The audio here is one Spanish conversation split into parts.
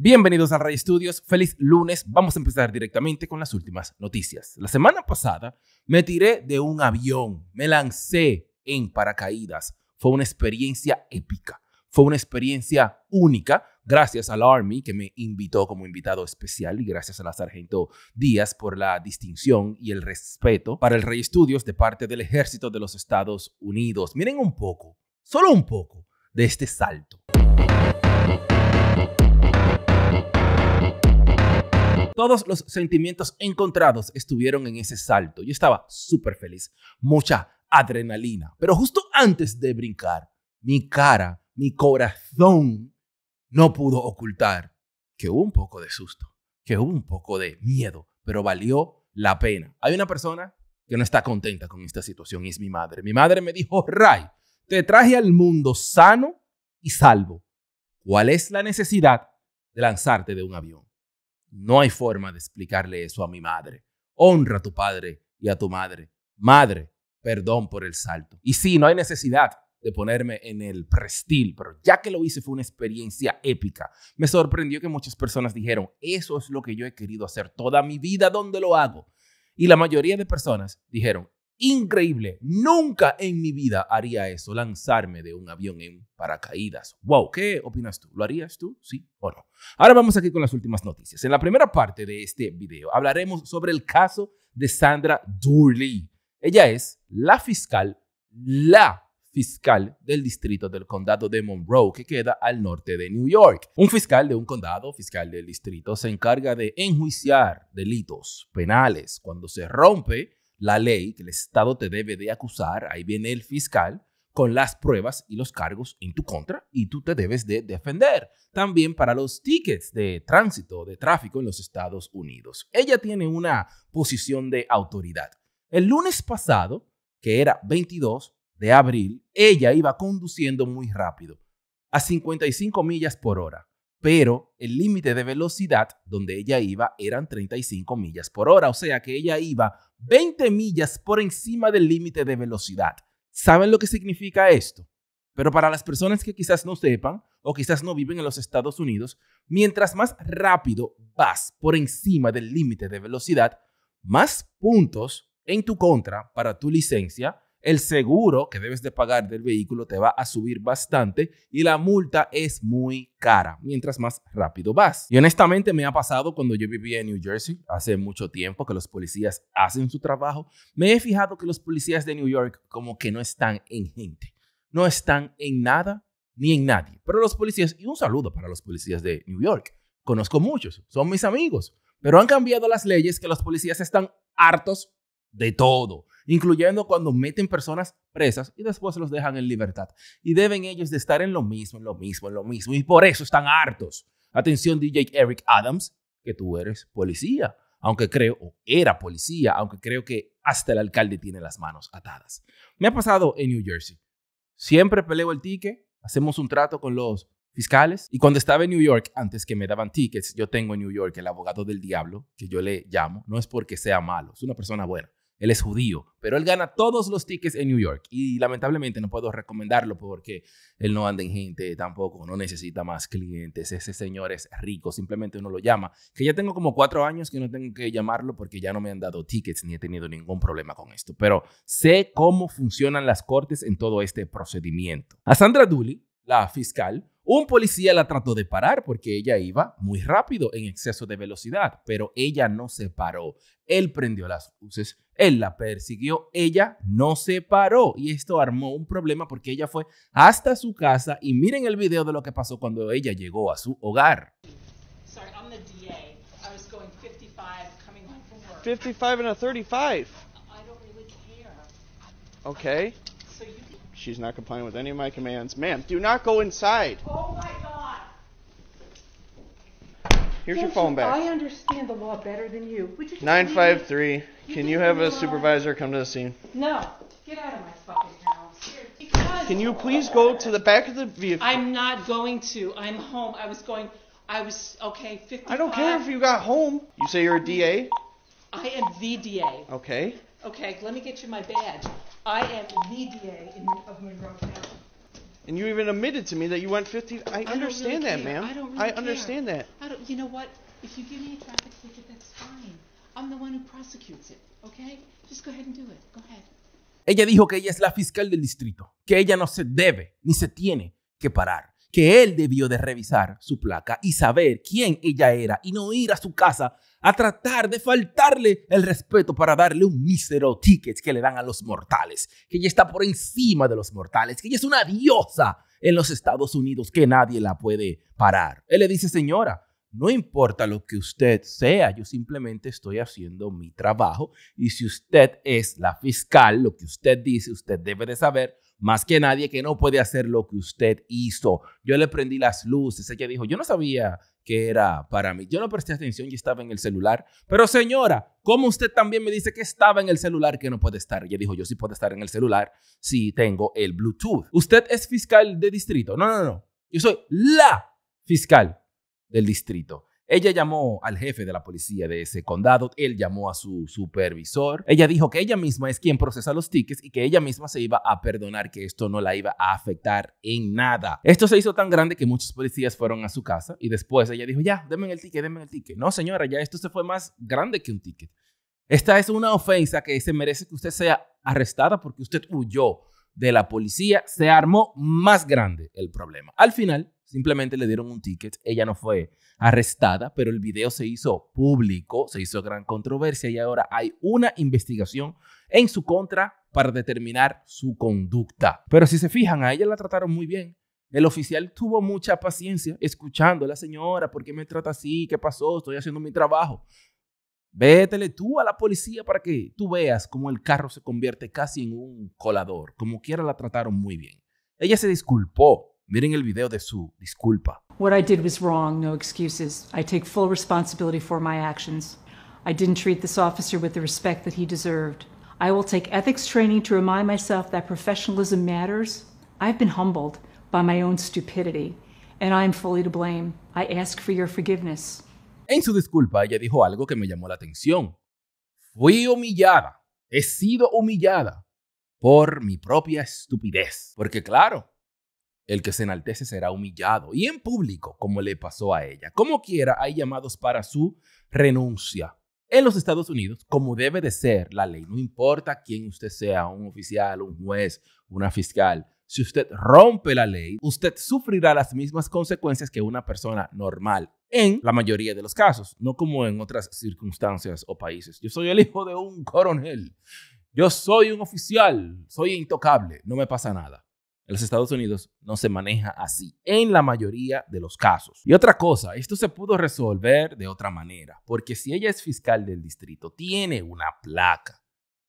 Bienvenidos a Ray Studios, feliz lunes. Vamos a empezar directamente con las últimas noticias. La semana pasada me tiré de un avión, me lancé en paracaídas. Fue una experiencia épica, fue una experiencia única. Gracias al Army que me invitó como invitado especial y gracias a la Sargento Díaz por la distinción y el respeto para el Rey Studios de parte del Ejército de los Estados Unidos. Miren un poco, solo un poco, de este salto. Todos los sentimientos encontrados estuvieron en ese salto. Yo estaba súper feliz, mucha adrenalina. Pero justo antes de brincar, mi cara, mi corazón no pudo ocultar que hubo un poco de susto, que hubo un poco de miedo, pero valió la pena. Hay una persona que no está contenta con esta situación y es mi madre. Mi madre me dijo, Ray, te traje al mundo sano y salvo. ¿Cuál es la necesidad de lanzarte de un avión? No hay forma de explicarle eso a mi madre. Honra a tu padre y a tu madre. Madre, perdón por el salto. Y sí, no hay necesidad de ponerme en el prestil, pero ya que lo hice fue una experiencia épica. Me sorprendió que muchas personas dijeron, eso es lo que yo he querido hacer toda mi vida, ¿dónde lo hago? Y la mayoría de personas dijeron, increíble. Nunca en mi vida haría eso, lanzarme de un avión en paracaídas. Wow, ¿qué opinas tú? ¿Lo harías tú? ¿Sí o no? Ahora vamos aquí con las últimas noticias. En la primera parte de este video hablaremos sobre el caso de Sandra Durley. Ella es la fiscal, la fiscal del distrito del condado de Monroe, que queda al norte de New York. Un fiscal de un condado, fiscal del distrito, se encarga de enjuiciar delitos penales cuando se rompe la ley que el Estado te debe de acusar, ahí viene el fiscal con las pruebas y los cargos en tu contra y tú te debes de defender. También para los tickets de tránsito, de tráfico en los Estados Unidos. Ella tiene una posición de autoridad. El lunes pasado, que era 22 de abril, ella iba conduciendo muy rápido, a 55 millas por hora pero el límite de velocidad donde ella iba eran 35 millas por hora, o sea que ella iba 20 millas por encima del límite de velocidad. ¿Saben lo que significa esto? Pero para las personas que quizás no sepan o quizás no viven en los Estados Unidos, mientras más rápido vas por encima del límite de velocidad, más puntos en tu contra para tu licencia el seguro que debes de pagar del vehículo te va a subir bastante y la multa es muy cara mientras más rápido vas. Y honestamente me ha pasado cuando yo vivía en New Jersey hace mucho tiempo que los policías hacen su trabajo. Me he fijado que los policías de New York como que no están en gente, no están en nada ni en nadie. Pero los policías, y un saludo para los policías de New York, conozco muchos, son mis amigos, pero han cambiado las leyes que los policías están hartos de todo incluyendo cuando meten personas presas y después los dejan en libertad. Y deben ellos de estar en lo mismo, en lo mismo, en lo mismo. Y por eso están hartos. Atención, DJ Eric Adams, que tú eres policía, aunque creo, o era policía, aunque creo que hasta el alcalde tiene las manos atadas. Me ha pasado en New Jersey. Siempre peleo el ticket, hacemos un trato con los fiscales. Y cuando estaba en New York, antes que me daban tickets, yo tengo en New York el abogado del diablo, que yo le llamo. No es porque sea malo, es una persona buena. Él es judío, pero él gana todos los tickets en New York. Y lamentablemente no puedo recomendarlo porque él no anda en gente tampoco, no necesita más clientes. Ese señor es rico, simplemente uno lo llama. Que ya tengo como cuatro años que no tengo que llamarlo porque ya no me han dado tickets ni he tenido ningún problema con esto. Pero sé cómo funcionan las cortes en todo este procedimiento. A Sandra Dooley, la fiscal, un policía la trató de parar porque ella iba muy rápido en exceso de velocidad, pero ella no se paró. Él prendió las luces, él la persiguió, ella no se paró y esto armó un problema porque ella fue hasta su casa y miren el video de lo que pasó cuando ella llegó a su hogar. Sorry, I'm the DA. I was going 55 coming from work. 55 and a 35. I don't really care. Okay. She's not complying with any of my commands. Ma'am, do not go inside. Oh my Here's your phone back. I understand the law better than you. Would you 953, can you have a supervisor come to the scene? No. Get out of my fucking house. Because Can you please go to the back of the vehicle? I'm not going to. I'm home. I was going. I was okay. 55. I don't care if you got home. You say you're a DA? I am the DA. Okay. Okay, let me get you my badge. I am the DA in, of Monroe County. And you even admitted to me that you went 50. I, understand really that, care. ma'am. I don't really care. understand that. Ella dijo que ella es la fiscal del distrito, que ella no se debe ni se tiene que parar, que él debió de revisar su placa y saber quién ella era y no ir a su casa a tratar de faltarle el respeto para darle un mísero ticket que le dan a los mortales, que ella está por encima de los mortales, que ella es una diosa en los Estados Unidos que nadie la puede parar. Él le dice, señora, no importa lo que usted sea, yo simplemente estoy haciendo mi trabajo y si usted es la fiscal, lo que usted dice, usted debe de saber más que nadie que no puede hacer lo que usted hizo. Yo le prendí las luces, ella dijo, yo no sabía que era para mí. Yo no presté atención y estaba en el celular. Pero señora, ¿cómo usted también me dice que estaba en el celular que no puede estar? Ella dijo, yo sí puedo estar en el celular si tengo el Bluetooth. ¿Usted es fiscal de distrito? No, no, no. Yo soy la fiscal del distrito. Ella llamó al jefe de la policía de ese condado, él llamó a su supervisor, ella dijo que ella misma es quien procesa los tickets y que ella misma se iba a perdonar, que esto no la iba a afectar en nada. Esto se hizo tan grande que muchos policías fueron a su casa y después ella dijo, ya, denme el ticket, denme el ticket. No, señora, ya esto se fue más grande que un ticket. Esta es una ofensa que se merece que usted sea arrestada porque usted huyó de la policía, se armó más grande el problema. Al final, Simplemente le dieron un ticket, ella no fue arrestada, pero el video se hizo público, se hizo gran controversia y ahora hay una investigación en su contra para determinar su conducta. Pero si se fijan, a ella la trataron muy bien. El oficial tuvo mucha paciencia escuchando a la señora, ¿por qué me trata así? ¿Qué pasó? Estoy haciendo mi trabajo. Vétele tú a la policía para que tú veas cómo el carro se convierte casi en un colador. Como quiera la trataron muy bien. Ella se disculpó Miren el video de su disculpa. What I did was wrong, no excuses. I take full responsibility for my actions. I didn't treat this officer with the respect that he deserved. I will take ethics training to remind myself that professionalism matters. I've been humbled by my own stupidity, and I am fully to blame. I ask for your forgiveness. En su disculpa, ella dijo algo que me llamó la atención. Fui humillada, he sido humillada por mi propia estupidez. Porque claro, el que se enaltece será humillado y en público, como le pasó a ella. Como quiera, hay llamados para su renuncia. En los Estados Unidos, como debe de ser la ley, no importa quién usted sea, un oficial, un juez, una fiscal, si usted rompe la ley, usted sufrirá las mismas consecuencias que una persona normal en la mayoría de los casos, no como en otras circunstancias o países. Yo soy el hijo de un coronel, yo soy un oficial, soy intocable, no me pasa nada. En los Estados Unidos no se maneja así, en la mayoría de los casos. Y otra cosa, esto se pudo resolver de otra manera, porque si ella es fiscal del distrito, tiene una placa.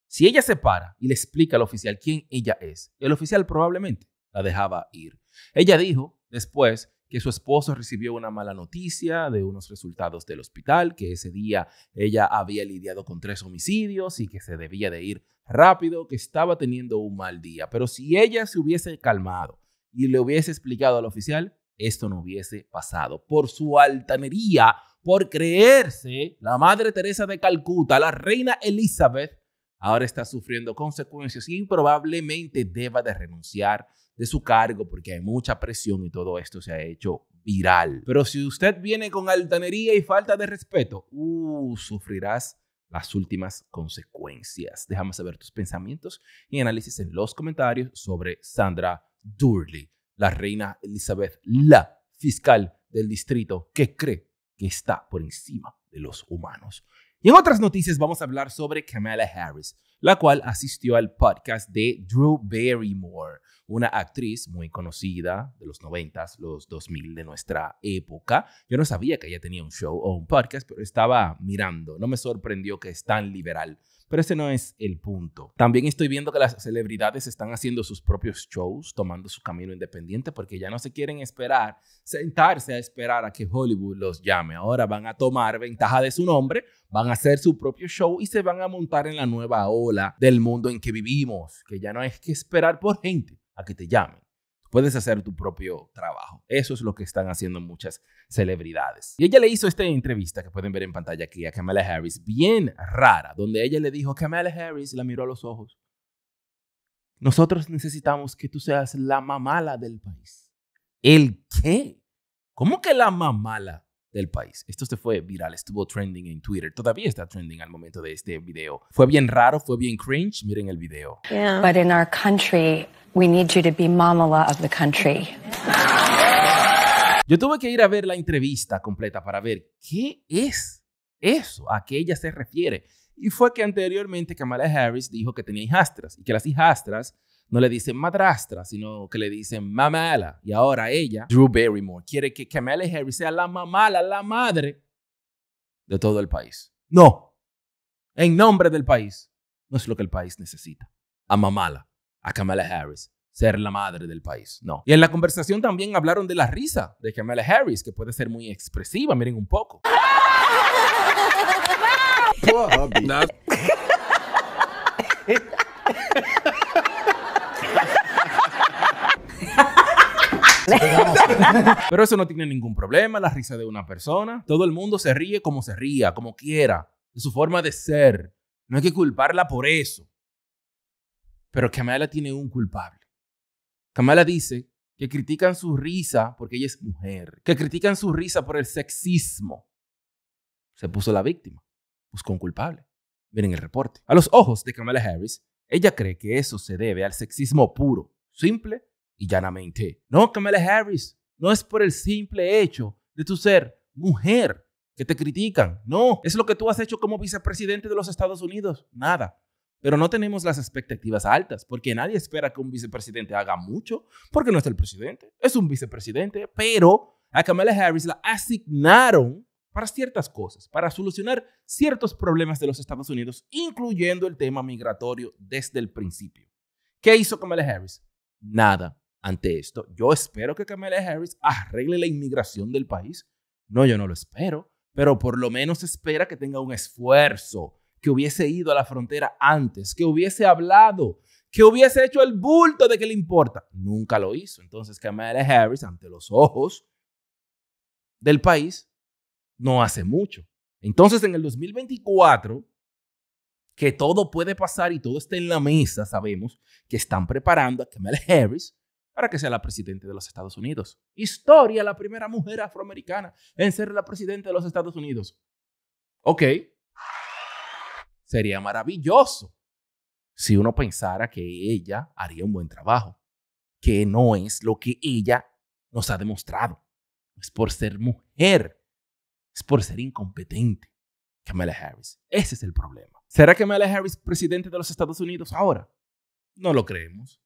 Si ella se para y le explica al oficial quién ella es, el oficial probablemente la dejaba ir. Ella dijo después que su esposo recibió una mala noticia de unos resultados del hospital, que ese día ella había lidiado con tres homicidios y que se debía de ir rápido, que estaba teniendo un mal día. Pero si ella se hubiese calmado y le hubiese explicado al oficial, esto no hubiese pasado. Por su altanería, por creerse la Madre Teresa de Calcuta, la Reina Elizabeth, ahora está sufriendo consecuencias y probablemente deba de renunciar de su cargo porque hay mucha presión y todo esto se ha hecho viral. Pero si usted viene con altanería y falta de respeto, uh, sufrirás las últimas consecuencias. Déjame saber tus pensamientos y análisis en los comentarios sobre Sandra Durley, la reina Elizabeth, la fiscal del distrito que cree que está por encima de los humanos. Y en otras noticias vamos a hablar sobre Kamala Harris, la cual asistió al podcast de Drew Barrymore, una actriz muy conocida de los 90, los 2000 de nuestra época. Yo no sabía que ella tenía un show o un podcast, pero estaba mirando. No me sorprendió que es tan liberal pero ese no es el punto. También estoy viendo que las celebridades están haciendo sus propios shows, tomando su camino independiente, porque ya no se quieren esperar, sentarse a esperar a que Hollywood los llame. Ahora van a tomar ventaja de su nombre, van a hacer su propio show y se van a montar en la nueva ola del mundo en que vivimos, que ya no es que esperar por gente a que te llamen puedes hacer tu propio trabajo. Eso es lo que están haciendo muchas celebridades. Y ella le hizo esta entrevista que pueden ver en pantalla aquí a Kamala Harris, bien rara, donde ella le dijo, Kamala Harris la miró a los ojos. Nosotros necesitamos que tú seas la mamala del país. ¿El qué? ¿Cómo que la mamala? del país. Esto se fue viral, estuvo trending en Twitter, todavía está trending al momento de este video. Fue bien raro, fue bien cringe, miren el video. But in our country, we need you to be mamala of the country. Yo tuve que ir a ver la entrevista completa para ver qué es eso, a qué ella se refiere. Y fue que anteriormente Kamala Harris dijo que tenía hijastras y que las hijastras no le dicen madrastra, sino que le dicen mamala. Y ahora ella, Drew Barrymore, quiere que Kamala Harris sea la mamala, la madre de todo el país. No, en nombre del país. No es lo que el país necesita. A mamala, a Kamala Harris, ser la madre del país. No. Y en la conversación también hablaron de la risa de Kamala Harris, que puede ser muy expresiva, miren un poco. Pero eso no tiene ningún problema, la risa de una persona. Todo el mundo se ríe como se ría, como quiera, de su forma de ser. No hay que culparla por eso. Pero Kamala tiene un culpable. Kamala dice que critican su risa porque ella es mujer, que critican su risa por el sexismo. Se puso la víctima, buscó un culpable. Miren el reporte. A los ojos de Kamala Harris, ella cree que eso se debe al sexismo puro, simple y llanamente. No, Kamala Harris, no es por el simple hecho de tu ser mujer que te critican. No, es lo que tú has hecho como vicepresidente de los Estados Unidos. Nada. Pero no tenemos las expectativas altas, porque nadie espera que un vicepresidente haga mucho, porque no es el presidente, es un vicepresidente, pero a Kamala Harris la asignaron para ciertas cosas, para solucionar ciertos problemas de los Estados Unidos, incluyendo el tema migratorio desde el principio. ¿Qué hizo Kamala Harris? Nada ante esto. Yo espero que Kamala Harris arregle la inmigración del país. No, yo no lo espero, pero por lo menos espera que tenga un esfuerzo, que hubiese ido a la frontera antes, que hubiese hablado, que hubiese hecho el bulto de que le importa. Nunca lo hizo. Entonces Kamala Harris, ante los ojos del país, no hace mucho. Entonces en el 2024 que todo puede pasar y todo está en la mesa, sabemos que están preparando a Kamala Harris para que sea la presidenta de los Estados Unidos. Historia, la primera mujer afroamericana en ser la presidenta de los Estados Unidos. Ok, sería maravilloso si uno pensara que ella haría un buen trabajo, que no es lo que ella nos ha demostrado. Es por ser mujer, es por ser incompetente. Kamala Harris, ese es el problema. ¿Será Kamala Harris presidente de los Estados Unidos ahora? No lo creemos.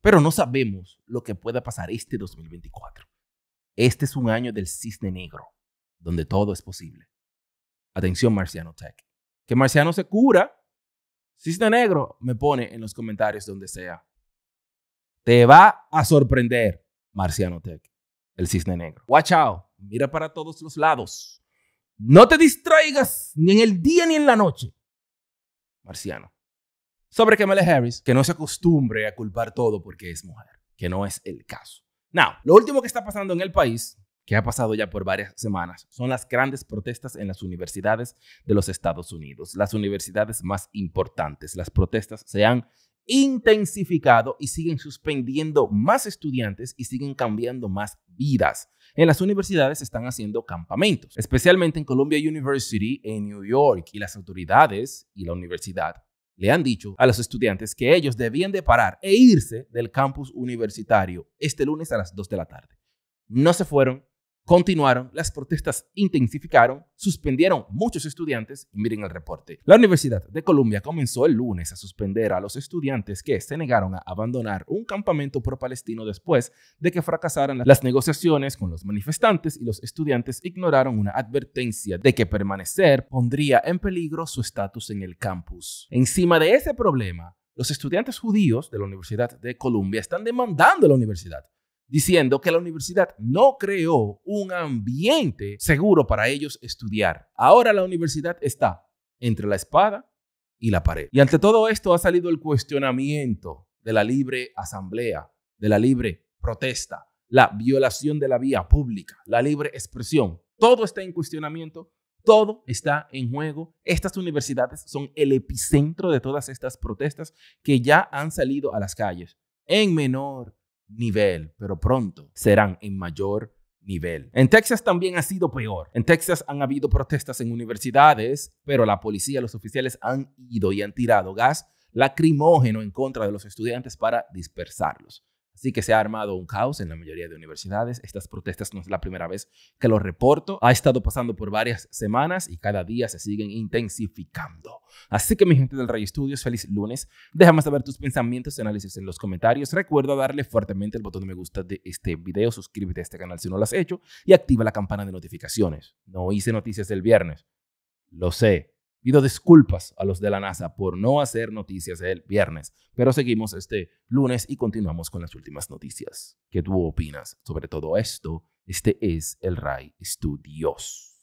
Pero no sabemos lo que pueda pasar este 2024. Este es un año del cisne negro, donde todo es posible. Atención, Marciano Tech. Que Marciano se cura. Cisne negro me pone en los comentarios donde sea. Te va a sorprender, Marciano Tech, el cisne negro. Watch out, mira para todos los lados. No te distraigas ni en el día ni en la noche. Marciano sobre Kamala Harris, que no se acostumbre a culpar todo porque es mujer, que no es el caso. Now, lo último que está pasando en el país, que ha pasado ya por varias semanas, son las grandes protestas en las universidades de los Estados Unidos, las universidades más importantes. Las protestas se han intensificado y siguen suspendiendo más estudiantes y siguen cambiando más vidas. En las universidades están haciendo campamentos, especialmente en Columbia University en New York, y las autoridades y la universidad le han dicho a los estudiantes que ellos debían de parar e irse del campus universitario este lunes a las 2 de la tarde. No se fueron, continuaron, las protestas intensificaron, suspendieron muchos estudiantes y miren el reporte. La Universidad de Columbia comenzó el lunes a suspender a los estudiantes que se negaron a abandonar un campamento pro-palestino después de que fracasaran las negociaciones con los manifestantes y los estudiantes ignoraron una advertencia de que permanecer pondría en peligro su estatus en el campus. Encima de ese problema, los estudiantes judíos de la Universidad de Columbia están demandando a la universidad diciendo que la universidad no creó un ambiente seguro para ellos estudiar. Ahora la universidad está entre la espada y la pared. Y ante todo esto ha salido el cuestionamiento de la libre asamblea, de la libre protesta, la violación de la vía pública, la libre expresión. Todo está en cuestionamiento, todo está en juego. Estas universidades son el epicentro de todas estas protestas que ya han salido a las calles, en menor, nivel, pero pronto serán en mayor nivel. En Texas también ha sido peor. En Texas han habido protestas en universidades, pero la policía, los oficiales han ido y han tirado gas lacrimógeno en contra de los estudiantes para dispersarlos. Así que se ha armado un caos en la mayoría de universidades. Estas protestas no es la primera vez que lo reporto. Ha estado pasando por varias semanas y cada día se siguen intensificando. Así que mi gente del Rey Estudios, feliz lunes. Déjame saber tus pensamientos y análisis en los comentarios. Recuerda darle fuertemente el botón de me gusta de este video. Suscríbete a este canal si no lo has hecho y activa la campana de notificaciones. No hice noticias del viernes. Lo sé. Pido disculpas a los de la NASA por no hacer noticias el viernes, pero seguimos este lunes y continuamos con las últimas noticias. ¿Qué tú opinas sobre todo esto? Este es el Ray Studios.